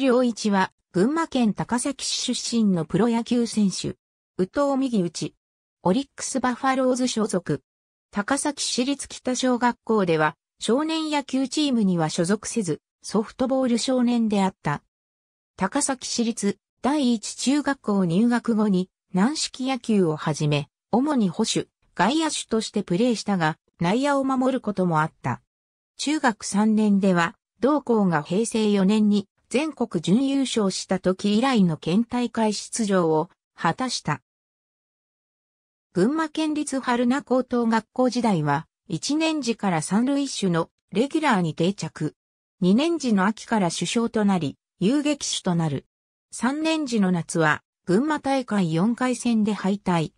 木良一は、群馬県高崎市出身のプロ野球選手。宇藤右打ち。オリックスバファローズ所属。高崎市立北小学校では、少年野球チームには所属せず、ソフトボール少年であった。高崎市立第一中学校入学後に軟式野球をはじめ、主に保守、外野手としてプレーしたが、内野を守ることもあった。中学3年では、同校が平成4年に全国準優勝した時以来の県大会出場を果たした。群馬県立春名高等学校時代は、1年時から三塁手のレギュラーに定着。2年時の秋から首相となり、遊撃手となる。3年時の夏は、群馬大会4回戦で敗退。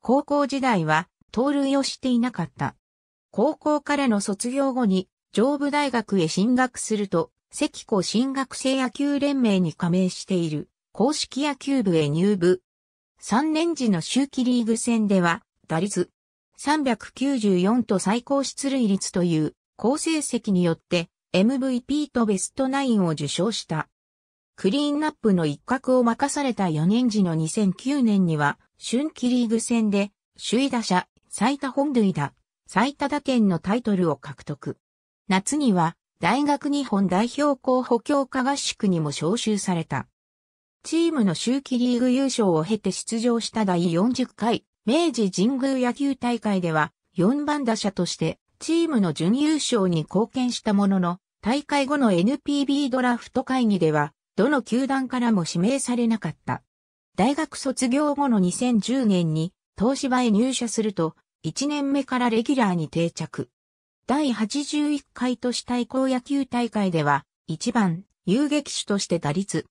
高校時代は、盗塁をしていなかった。高校からの卒業後に、上部大学へ進学すると、関子新学生野球連盟に加盟している公式野球部へ入部。3年時の周期リーグ戦では打率394と最高出塁率という好成績によって MVP とベストナインを受賞した。クリーンナップの一角を任された4年時の2009年には春季リーグ戦で首位打者、最多本塁打、最多打点のタイトルを獲得。夏には大学日本代表候補強化合宿にも招集された。チームの周期リーグ優勝を経て出場した第40回明治神宮野球大会では4番打者としてチームの準優勝に貢献したものの、大会後の NPB ドラフト会議では、どの球団からも指名されなかった。大学卒業後の2010年に東芝へ入社すると、1年目からレギュラーに定着。第81回都市対抗野球大会では、1番、遊撃手として打率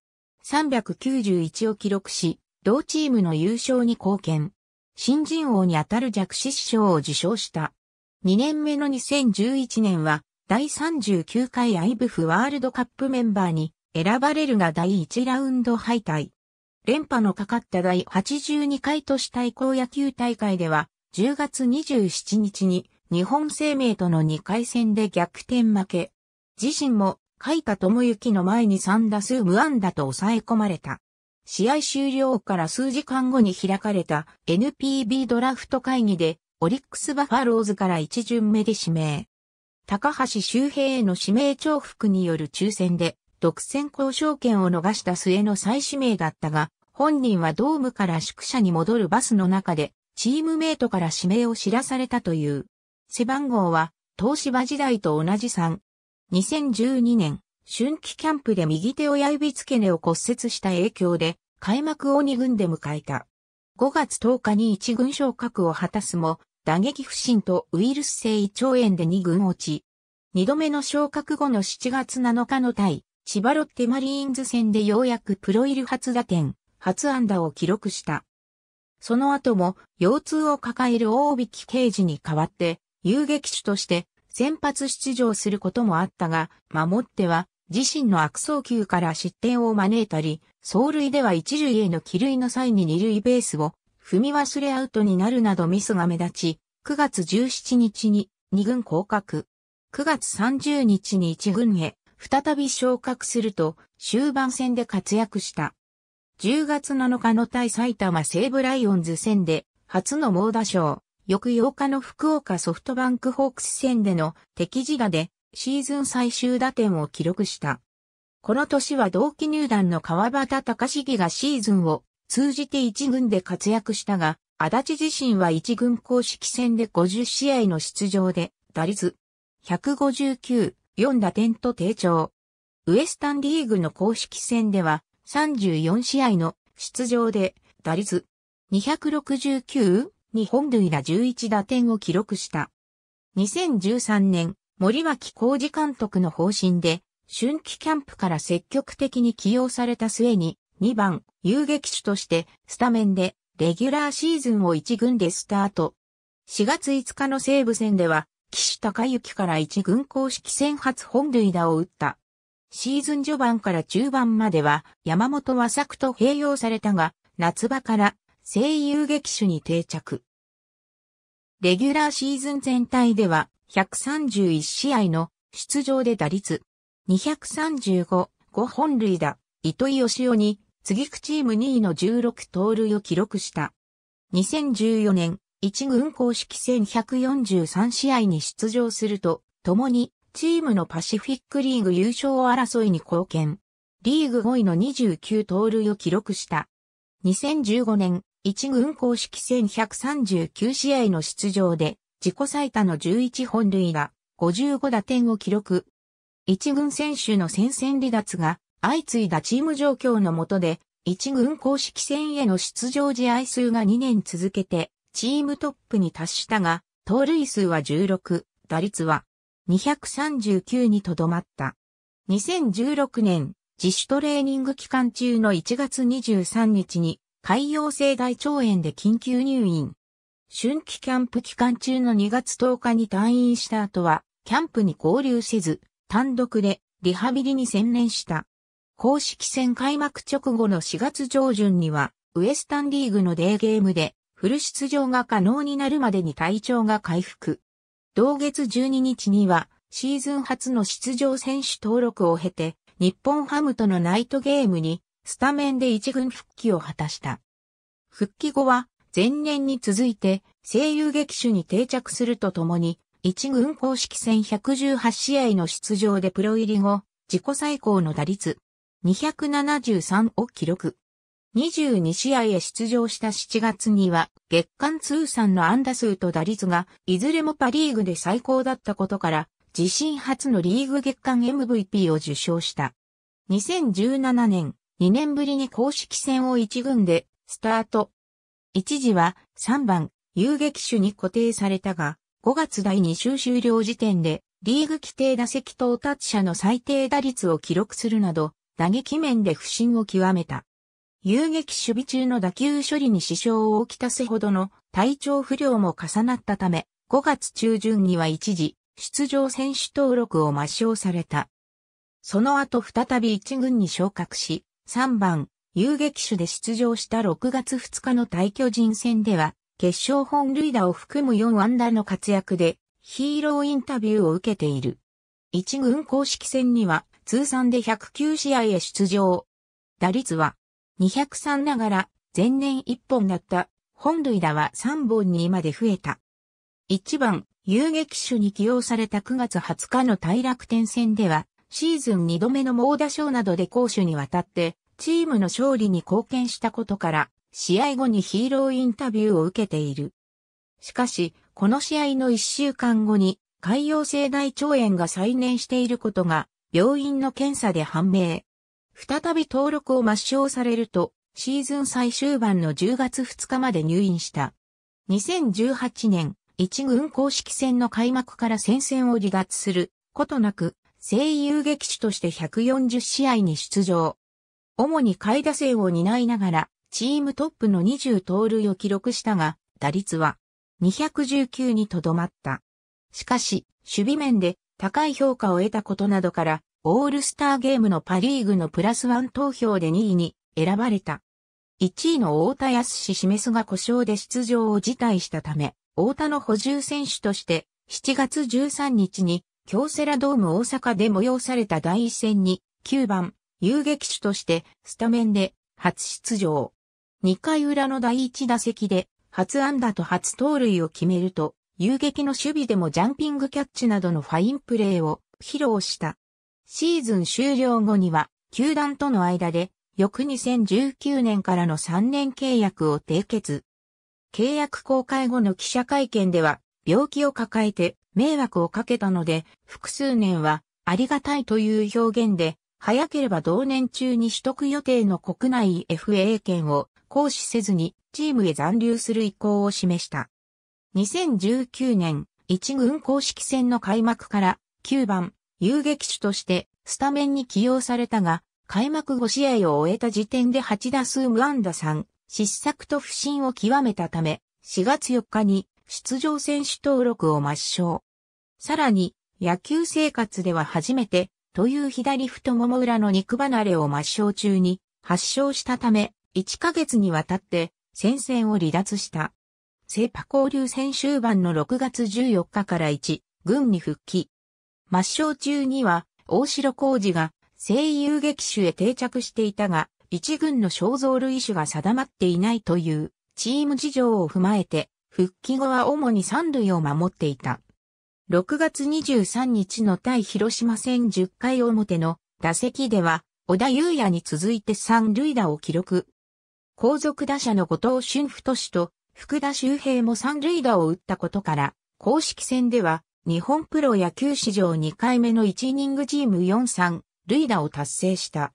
391を記録し、同チームの優勝に貢献。新人王にあたる弱視賞を受賞した。2年目の2011年は、第39回 IBF ワールドカップメンバーに選ばれるが第1ラウンド敗退。連覇のかかった第82回都市対抗野球大会では、10月27日に日本生命との2回戦で逆転負け。自身も、海田智之の前に3打数無安打と抑え込まれた。試合終了から数時間後に開かれた NPB ドラフト会議で、オリックスバファローズから1巡目で指名。高橋周平への指名重複による抽選で、独占交渉権を逃した末の再指名だったが、本人はドームから宿舎に戻るバスの中で、チームメイトから指名を知らされたという。背番号は東芝時代と同じ3。2012年、春季キャンプで右手親指付け根を骨折した影響で、開幕を2軍で迎えた。5月10日に1軍昇格を果たすも、打撃不振とウイルス性胃腸炎で2軍落ち。2度目の昇格後の7月7日の対、千葉ロッテマリーンズ戦でようやくプロ入り初打点、初安打を記録した。その後も腰痛を抱える大引刑事に代わって遊撃手として先発出場することもあったが、守っては自身の悪送球から失点を招いたり、走塁では一塁への帰塁の際に二塁ベースを踏み忘れアウトになるなどミスが目立ち、9月17日に二軍降格。9月30日に一軍へ再び昇格すると終盤戦で活躍した。10月7日の対埼玉西武ライオンズ戦で初の猛打賞、翌8日の福岡ソフトバンクホークス戦での敵地打でシーズン最終打点を記録した。この年は同期入団の川端隆重がシーズンを通じて1軍で活躍したが、足立自身は1軍公式戦で50試合の出場で打率159、4打点と低調。ウエスタンリーグの公式戦では34試合の出場で打率269、に本塁打11打点を記録した。2013年、森脇浩二監督の方針で、春季キャンプから積極的に起用された末に、2番、遊撃手として、スタメンで、レギュラーシーズンを1軍でスタート。4月5日の西武戦では、岸高幸から1軍公式戦初本塁打を打った。シーズン序盤から中盤までは、山本は作と併用されたが、夏場から声優劇種に定着。レギュラーシーズン全体では131試合の出場で打率235、5本塁打、糸井義雄に次くチーム2位の16盗塁を記録した。2014年、1軍公式戦143試合に出場すると、共にチームのパシフィックリーグ優勝争いに貢献。リーグ5位の29盗塁を記録した。2015年、1軍公式戦139試合の出場で、自己最多の11本塁打、55打点を記録。1軍選手の戦線離脱が相次いだチーム状況の下で、1軍公式戦への出場試合数が2年続けて、チームトップに達したが、盗塁数は16、打率は239にとどまった。2016年、自主トレーニング期間中の1月23日に海洋性大腸炎で緊急入院。春季キャンプ期間中の2月10日に退院した後は、キャンプに合流せず、単独でリハビリに専念した。公式戦開幕直後の4月上旬には、ウエスタンリーグのデーゲームで、フル出場が可能になるまでに体調が回復。同月12日には、シーズン初の出場選手登録を経て、日本ハムとのナイトゲームにスタメンで一軍復帰を果たした。復帰後は、前年に続いて、声優劇種に定着するとともに、一軍公式戦118試合の出場でプロ入り後、自己最高の打率273を記録。22試合へ出場した7月には月間通算の安打数と打率がいずれもパリーグで最高だったことから自身初のリーグ月間 MVP を受賞した。2017年2年ぶりに公式戦を1軍でスタート。一時は3番遊撃手に固定されたが、5月第2週終了時点でリーグ規定打席到達者の最低打率を記録するなど、打撃面で不振を極めた。遊撃守備中の打球処理に支障をきたすほどの体調不良も重なったため、5月中旬には一時、出場選手登録を抹消された。その後再び一軍に昇格し、3番、遊撃手で出場した6月2日の対巨人戦では、決勝本塁打を含む4安打の活躍で、ヒーローインタビューを受けている。1軍公式戦には、通算で109試合へ出場。打率は、203ながら、前年1本だった、本塁打は3本にまで増えた。1番、遊撃手に起用された9月20日の大楽天戦では、シーズン2度目の猛打賞などで攻守にわたって、チームの勝利に貢献したことから、試合後にヒーローインタビューを受けている。しかし、この試合の1週間後に、海洋性大腸炎が再燃していることが、病院の検査で判明。再び登録を抹消されると、シーズン最終盤の10月2日まで入院した。2018年、一軍公式戦の開幕から戦線を離脱することなく、声優劇手として140試合に出場。主に下位打線を担いながら、チームトップの20盗塁を記録したが、打率は219にとどまった。しかし、守備面で高い評価を得たことなどから、オールスターゲームのパリーグのプラスワン投票で2位に選ばれた。1位の大田康史示すが故障で出場を辞退したため、大田の補充選手として、7月13日に京セラドーム大阪で催された第一戦に9番遊撃手としてスタメンで初出場。2回裏の第1打席で初安打と初盗塁を決めると、遊撃の守備でもジャンピングキャッチなどのファインプレーを披露した。シーズン終了後には、球団との間で、翌2019年からの3年契約を締結。契約公開後の記者会見では、病気を抱えて迷惑をかけたので、複数年はありがたいという表現で、早ければ同年中に取得予定の国内 FA 権を行使せずにチームへ残留する意向を示した。2019年、一軍公式戦の開幕から9番、遊撃手としてスタメンに起用されたが、開幕5試合を終えた時点で8打数無安打3、失策と不振を極めたため、4月4日に出場選手登録を抹消。さらに、野球生活では初めてという左太もも裏の肉離れを抹消中に発症したため、1ヶ月にわたって戦線を離脱した。セパ交流戦終盤の6月14日から1、軍に復帰。抹消中には、大城浩二が声優劇種へ定着していたが、一軍の肖像類種が定まっていないというチーム事情を踏まえて、復帰後は主に三塁を守っていた。6月23日の対広島戦10回表の打席では、小田祐也に続いて三塁打を記録。後続打者の後藤俊夫都氏と福田周平も三塁打を打ったことから、公式戦では日本プロ野球史上2回目の1イニングチーム4-3塁打を達成した。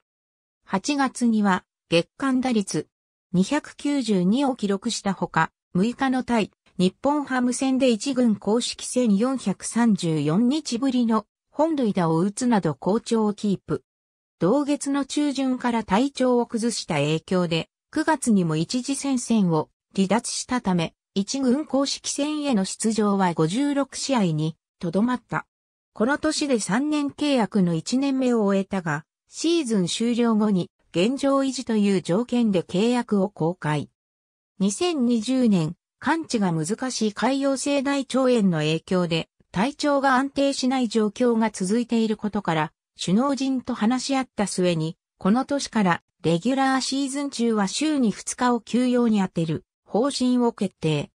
8月には月間打率292を記録したほか、6日の対日本ハム戦で1軍公式戦434日ぶりの本塁打を打つなど好調をキープ。同月の中旬から体調を崩した影響で、9月にも一時戦線を離脱したため、1軍公式戦への出場は56試合にとどまった。この年で3年契約の1年目を終えたが、シーズン終了後に現状維持という条件で契約を公開。2020年完治が難しい海洋性大腸炎の影響で、体調が安定しない状況が続いていることから、首脳陣と話し合った末に、この年からレギュラーシーズン中は週に2日を休養に当てる方針を決定。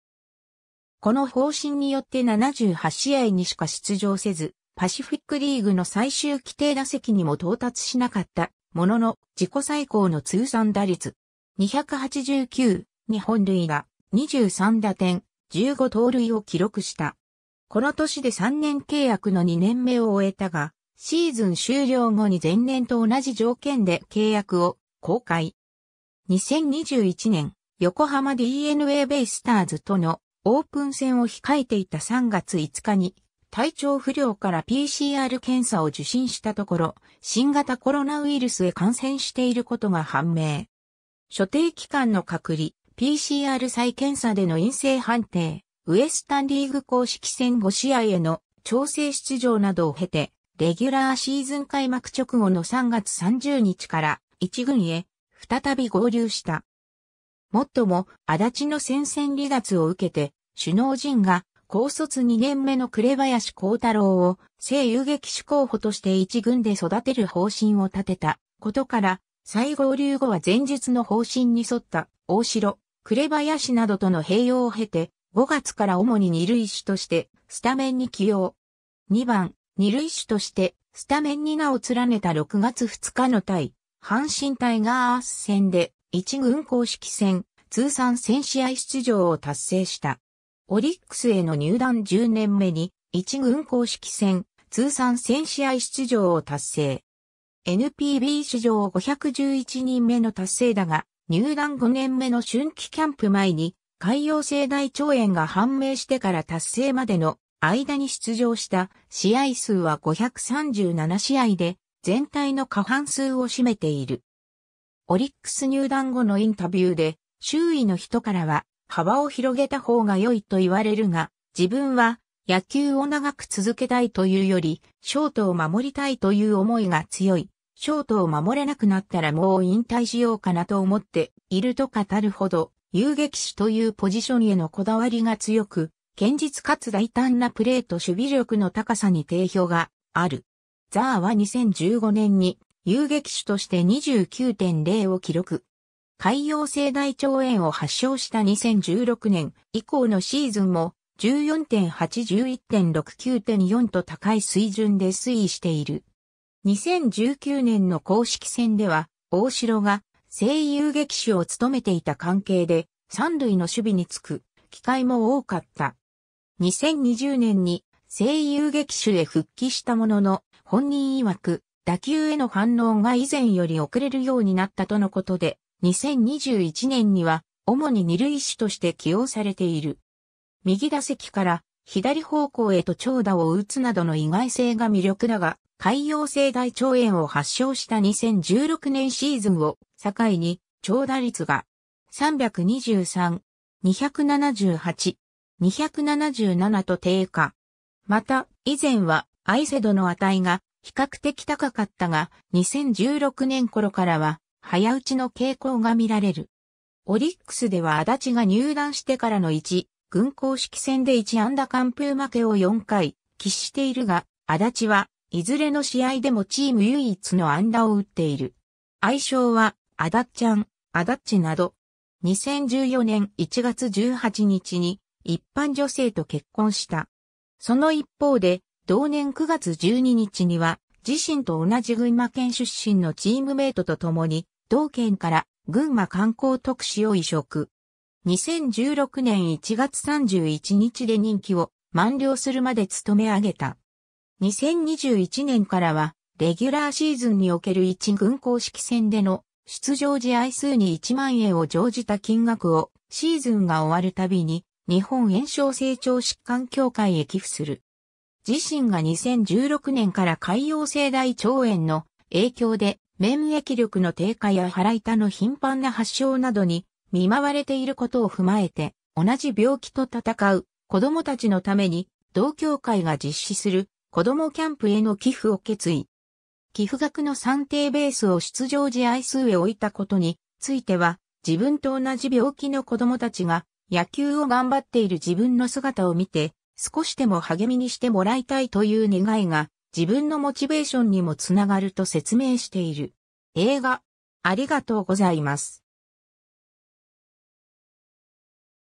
この方針によって78試合にしか出場せず、パシフィックリーグの最終規定打席にも到達しなかったものの自己最高の通算打率289日本塁打23打点、15盗塁を記録した。この年で3年契約の2年目を終えたが、シーズン終了後に前年と同じ条件で契約を公開。2021年、横浜 DNA ベイスターズとのオープン戦を控えていた3月5日に体調不良から PCR 検査を受診したところ、新型コロナウイルスへ感染していることが判明。所定期間の隔離、PCR 再検査での陰性判定、ウエスタンリーグ公式戦5試合への調整出場などを経て、レギュラーシーズン開幕直後の3月30日から1軍へ再び合流した。もっとも、足立の戦線離脱を受けて、首脳陣が高卒2年目の紅林幸太郎を正遊撃手候補として一軍で育てる方針を立てたことから、再合流後は前述の方針に沿った大城、クレバヤシなどとの併用を経て、5月から主に二塁手としてスタメンに起用。2番、二塁手としてスタメンに名を連ねた6月2日の対、阪神タイガース戦で1軍公式戦、通算1000試合出場を達成した。オリックスへの入団10年目に1軍公式戦、通算1000試合出場を達成。NPB 史上511人目の達成だが、入団5年目の春季キャンプ前に、海洋性大腸炎が判明してから達成までの間に出場した試合数は537試合で全体の過半数を占めている。オリックス入団後のインタビューで周囲の人からは幅を広げた方が良いと言われるが自分は野球を長く続けたいというよりショートを守りたいという思いが強いショートを守れなくなったらもう引退しようかなと思っていると語るほど、遊撃手というポジションへのこだわりが強く、堅実かつ大胆なプレーと守備力の高さに定評がある。ザーは2015年に遊撃手として29.0を記録。海洋性大腸炎を発症した2016年以降のシーズンも14.8、11.6、9.4と高い水準で推移している。2019年の公式戦では、大城が声優劇手を務めていた関係で、三塁の守備につく機会も多かった。2020年に声優劇手へ復帰したものの、本人曰く、打球への反応が以前より遅れるようになったとのことで、2021年には、主に二塁手として起用されている。右打席から左方向へと長打を打つなどの意外性が魅力だが、海洋性大腸炎を発症した2016年シーズンを境に、長打率が323、278、277と低下。また、以前はアイセドの値が比較的高かったが、2016年頃からは早打ちの傾向が見られる。オリックスでは足立が入団してからの1、軍公式戦で1安打完封負けを4回、喫しているが、足立はいずれの試合でもチーム唯一の安打を打っている。愛称は、アダッちゃん、アダッチなど、2014年1月18日に一般女性と結婚した。その一方で、同年9月12日には、自身と同じ群馬県出身のチームメイトと共に、同県から群馬観光特使を移植。2016年1月31日で任期を満了するまで務め上げた。2021年からは、レギュラーシーズンにおける一軍公式戦での出場試合数に1万円を乗じた金額をシーズンが終わるたびに日本炎症成長疾患協会へ寄付する。自身が2016年から海洋性大腸炎の影響で免疫力の低下や腹痛の頻繁な発症などに見舞われていることを踏まえて同じ病気と戦う子供たちのために同協会が実施する子供キャンプへの寄付を決意。寄付額の算定ベースを出場試合数へ置いたことについては、自分と同じ病気の子供たちが野球を頑張っている自分の姿を見て、少しでも励みにしてもらいたいという願いが自分のモチベーションにもつながると説明している。映画、ありがとうございます。